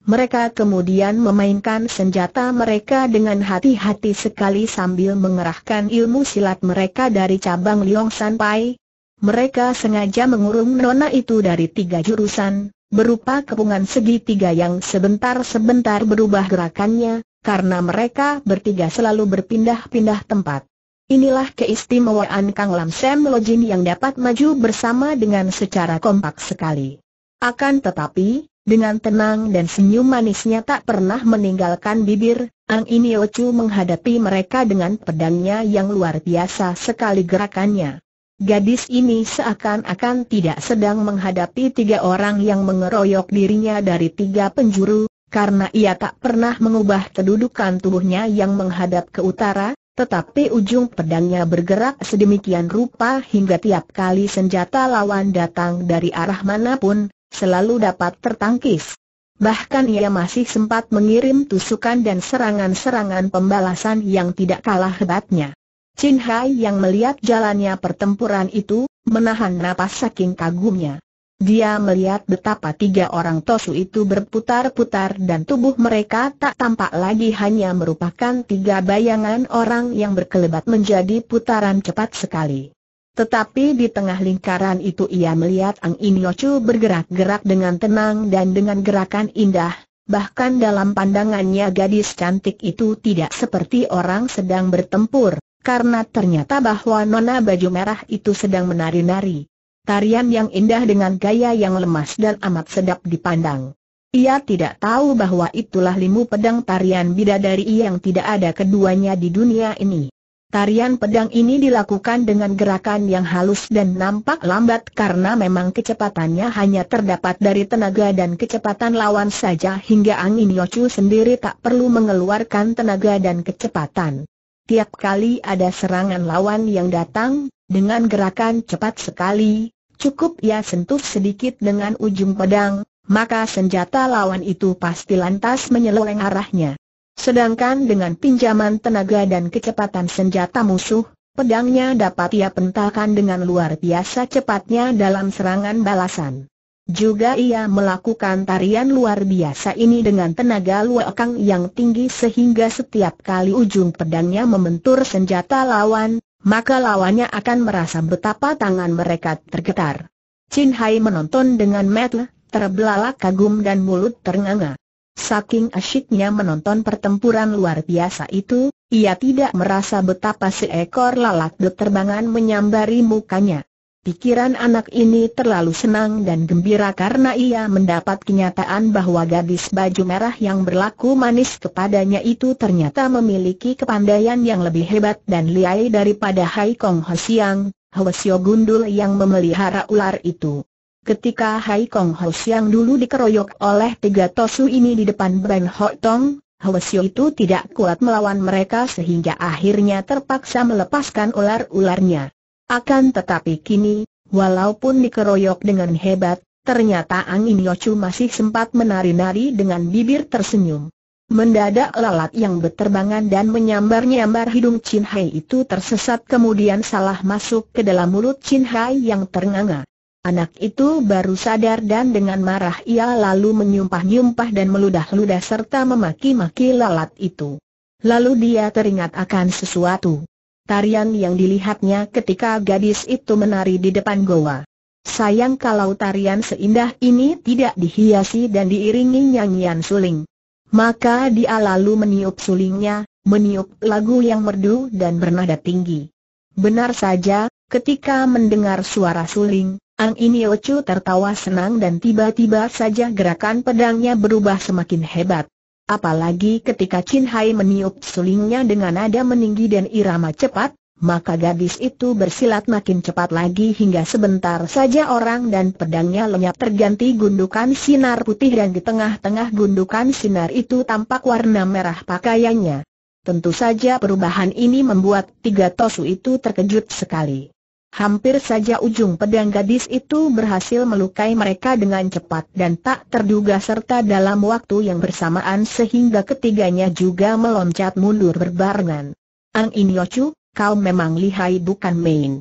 Mereka kemudian memainkan senjata mereka dengan hati-hati sekali sambil mengerahkan ilmu silat mereka dari cabang Liong San Pai. Mereka sengaja mengurung nona itu dari tiga jurusan, berupa kepungan segitiga yang sebentar-sebentar berubah gerakannya, karena mereka bertiga selalu berpindah-pindah tempat. Inilah keistimewaan Kang Lam Sam Lojin yang dapat maju bersama dengan secara kompak sekali. Akan tetapi, dengan tenang dan senyum manisnya tak pernah meninggalkan bibir, Ang Inio Chu menghadapi mereka dengan pedangnya yang luar biasa sekali gerakannya. Gadis ini seakan-akan tidak sedang menghadapi tiga orang yang mengeroyok dirinya dari tiga penjuru, karena ia tak pernah mengubah kedudukan tubuhnya yang menghadap ke utara, tetapi ujung pedangnya bergerak sedemikian rupa hingga tiap kali senjata lawan datang dari arah manapun, selalu dapat tertangkis. Bahkan ia masih sempat mengirim tusukan dan serangan-serangan pembalasan yang tidak kalah hebatnya. Chin Hai yang melihat jalannya pertempuran itu, menahan napas saking kagumnya. Dia melihat betapa tiga orang tosu itu berputar-putar dan tubuh mereka tak tampak lagi hanya merupakan tiga bayangan orang yang berkelebat menjadi putaran cepat sekali. Tetapi di tengah lingkaran itu ia melihat Ang In bergerak-gerak dengan tenang dan dengan gerakan indah, bahkan dalam pandangannya gadis cantik itu tidak seperti orang sedang bertempur, karena ternyata bahwa nona baju merah itu sedang menari-nari. Tarian yang indah dengan gaya yang lemas dan amat sedap dipandang. Ia tidak tahu bahwa itulah limu pedang tarian bidadari yang tidak ada keduanya di dunia ini. Tarian pedang ini dilakukan dengan gerakan yang halus dan nampak lambat karena memang kecepatannya hanya terdapat dari tenaga dan kecepatan lawan saja hingga angin Yochu sendiri tak perlu mengeluarkan tenaga dan kecepatan. Tiap kali ada serangan lawan yang datang, dengan gerakan cepat sekali, cukup ia sentuh sedikit dengan ujung pedang, maka senjata lawan itu pasti lantas menyeleweng arahnya. Sedangkan dengan pinjaman tenaga dan kecepatan senjata musuh, pedangnya dapat ia pentalkan dengan luar biasa cepatnya dalam serangan balasan. Juga ia melakukan tarian luar biasa ini dengan tenaga luakang yang tinggi sehingga setiap kali ujung pedangnya membentur senjata lawan, maka lawannya akan merasa betapa tangan mereka tergetar. Chin Hai menonton dengan mata terbelalak kagum dan mulut ternganga. Saking asyiknya menonton pertempuran luar biasa itu, ia tidak merasa betapa seekor lalat berterbangan menyambari mukanya. Pikiran anak ini terlalu senang dan gembira karena ia mendapat kenyataan bahwa gadis baju merah yang berlaku manis kepadanya itu ternyata memiliki kepandaian yang lebih hebat dan liai daripada Hai Kong Ho Siang, Ho Gundul yang memelihara ular itu. Ketika Hai Kong Ho yang dulu dikeroyok oleh tiga tosu ini di depan Ben Ho Tong, Siu itu tidak kuat melawan mereka sehingga akhirnya terpaksa melepaskan ular-ularnya. Akan tetapi kini, walaupun dikeroyok dengan hebat, ternyata Angin Yochu masih sempat menari-nari dengan bibir tersenyum. Mendadak lalat yang berterbangan dan menyambar-nyambar hidung Chin Hai itu tersesat kemudian salah masuk ke dalam mulut Chin Hai yang ternganga. Anak itu baru sadar dan dengan marah ia lalu menyumpah-nyumpah dan meludah-ludah serta memaki-maki lalat itu. Lalu dia teringat akan sesuatu. Tarian yang dilihatnya ketika gadis itu menari di depan goa. Sayang kalau tarian seindah ini tidak dihiasi dan diiringi nyanyian suling. Maka dia lalu meniup sulingnya, meniup lagu yang merdu dan bernada tinggi. Benar saja, ketika mendengar suara suling, Ang Iniochu tertawa senang dan tiba-tiba saja gerakan pedangnya berubah semakin hebat. Apalagi ketika Chin Hai meniup sulingnya dengan nada meninggi dan irama cepat, maka gadis itu bersilat makin cepat lagi hingga sebentar saja orang dan pedangnya lenyap terganti gundukan sinar putih dan di tengah-tengah gundukan sinar itu tampak warna merah pakaiannya. Tentu saja perubahan ini membuat tiga tosu itu terkejut sekali. Hampir saja ujung pedang gadis itu berhasil melukai mereka dengan cepat dan tak terduga serta dalam waktu yang bersamaan sehingga ketiganya juga meloncat mundur berbarengan. Ang In Yochu, kau memang lihai bukan main.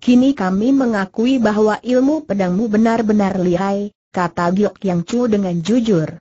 Kini kami mengakui bahwa ilmu pedangmu benar-benar lihai, kata Giok Yang Chu dengan jujur.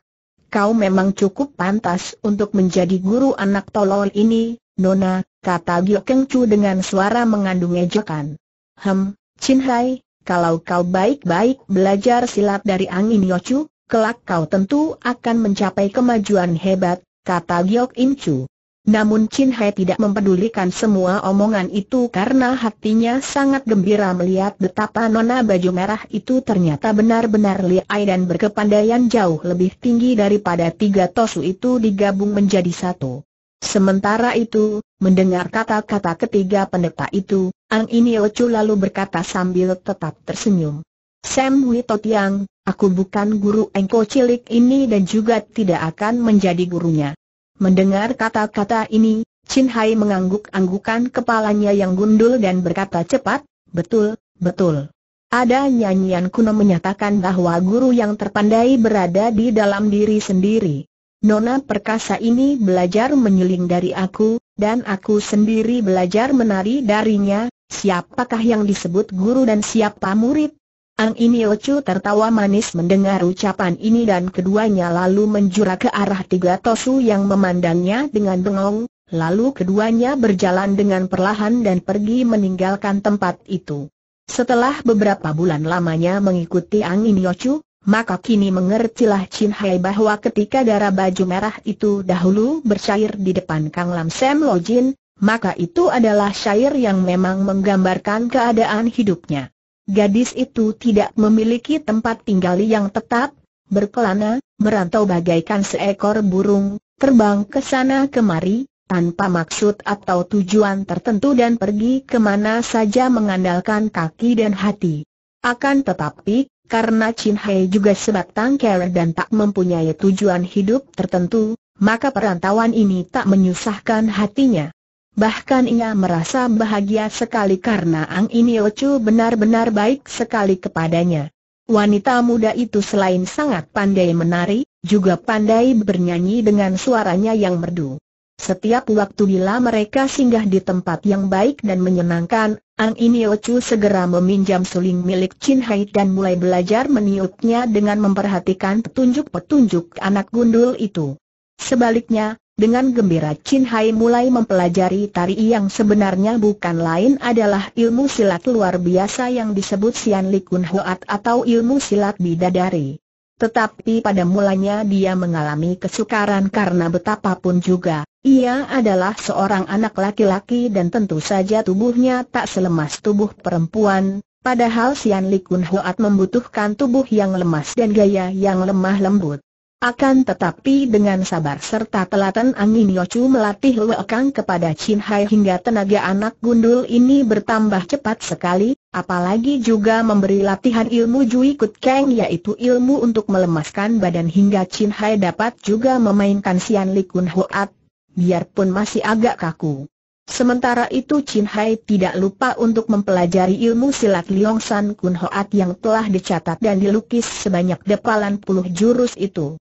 Kau memang cukup pantas untuk menjadi guru anak tolol ini, Nona, kata Giok Yang Chu dengan suara mengandung ejekan. Hem, Chin Hai, kalau kau baik-baik belajar silat dari angin Yochu, kelak kau tentu akan mencapai kemajuan hebat, kata Giok Im Chu. Namun Chin Hai tidak mempedulikan semua omongan itu karena hatinya sangat gembira melihat betapa nona baju merah itu ternyata benar-benar liai dan berkepandaian jauh lebih tinggi daripada tiga tosu itu digabung menjadi satu. Sementara itu, mendengar kata-kata ketiga pendeta itu, Ang Iniochu lalu berkata sambil tetap tersenyum. Sam Wito Tiang, aku bukan guru engko cilik ini dan juga tidak akan menjadi gurunya. Mendengar kata-kata ini, Chin Hai mengangguk-anggukan kepalanya yang gundul dan berkata cepat, betul, betul. Ada nyanyian kuno menyatakan bahwa guru yang terpandai berada di dalam diri sendiri. Nona perkasa ini belajar menyuling dari aku, dan aku sendiri belajar menari darinya, siapakah yang disebut guru dan siapa murid? Ang ini Ocu tertawa manis mendengar ucapan ini dan keduanya lalu menjura ke arah tiga tosu yang memandangnya dengan bengong, lalu keduanya berjalan dengan perlahan dan pergi meninggalkan tempat itu. Setelah beberapa bulan lamanya mengikuti Ang Ocu, maka kini mengertilah Chin Hai bahwa ketika darah baju merah itu dahulu bercair di depan Kang Lam Sam Lo Jin, maka itu adalah syair yang memang menggambarkan keadaan hidupnya. Gadis itu tidak memiliki tempat tinggal yang tetap, berkelana, merantau bagaikan seekor burung, terbang ke sana kemari, tanpa maksud atau tujuan tertentu dan pergi kemana saja mengandalkan kaki dan hati. Akan tetapi, karena Chin Hei juga sebatang kera dan tak mempunyai tujuan hidup tertentu, maka perantauan ini tak menyusahkan hatinya. Bahkan ia merasa bahagia sekali karena Ang Chu benar-benar baik sekali kepadanya. Wanita muda itu selain sangat pandai menari, juga pandai bernyanyi dengan suaranya yang merdu. Setiap waktu bila mereka singgah di tempat yang baik dan menyenangkan, Ang Inio Chu segera meminjam suling milik Chin Hai dan mulai belajar meniupnya dengan memperhatikan petunjuk-petunjuk anak gundul itu. Sebaliknya, dengan gembira Chin Hai mulai mempelajari tari yang sebenarnya bukan lain adalah ilmu silat luar biasa yang disebut Sian Likun Hoat atau ilmu silat bidadari. Tetapi pada mulanya dia mengalami kesukaran karena betapapun juga ia adalah seorang anak laki-laki dan tentu saja tubuhnya tak selemas tubuh perempuan, padahal Sian Likun Huat membutuhkan tubuh yang lemas dan gaya yang lemah lembut. Akan tetapi dengan sabar serta telaten Angin Yochu melatih Luekang kepada Chin Hai hingga tenaga anak gundul ini bertambah cepat sekali, apalagi juga memberi latihan ilmu Jui Kut Kang yaitu ilmu untuk melemaskan badan hingga Chin Hai dapat juga memainkan Sian Likun Huat biarpun masih agak kaku. Sementara itu Chin Hai tidak lupa untuk mempelajari ilmu silat Liong San Kun Hoat yang telah dicatat dan dilukis sebanyak depalan puluh jurus itu.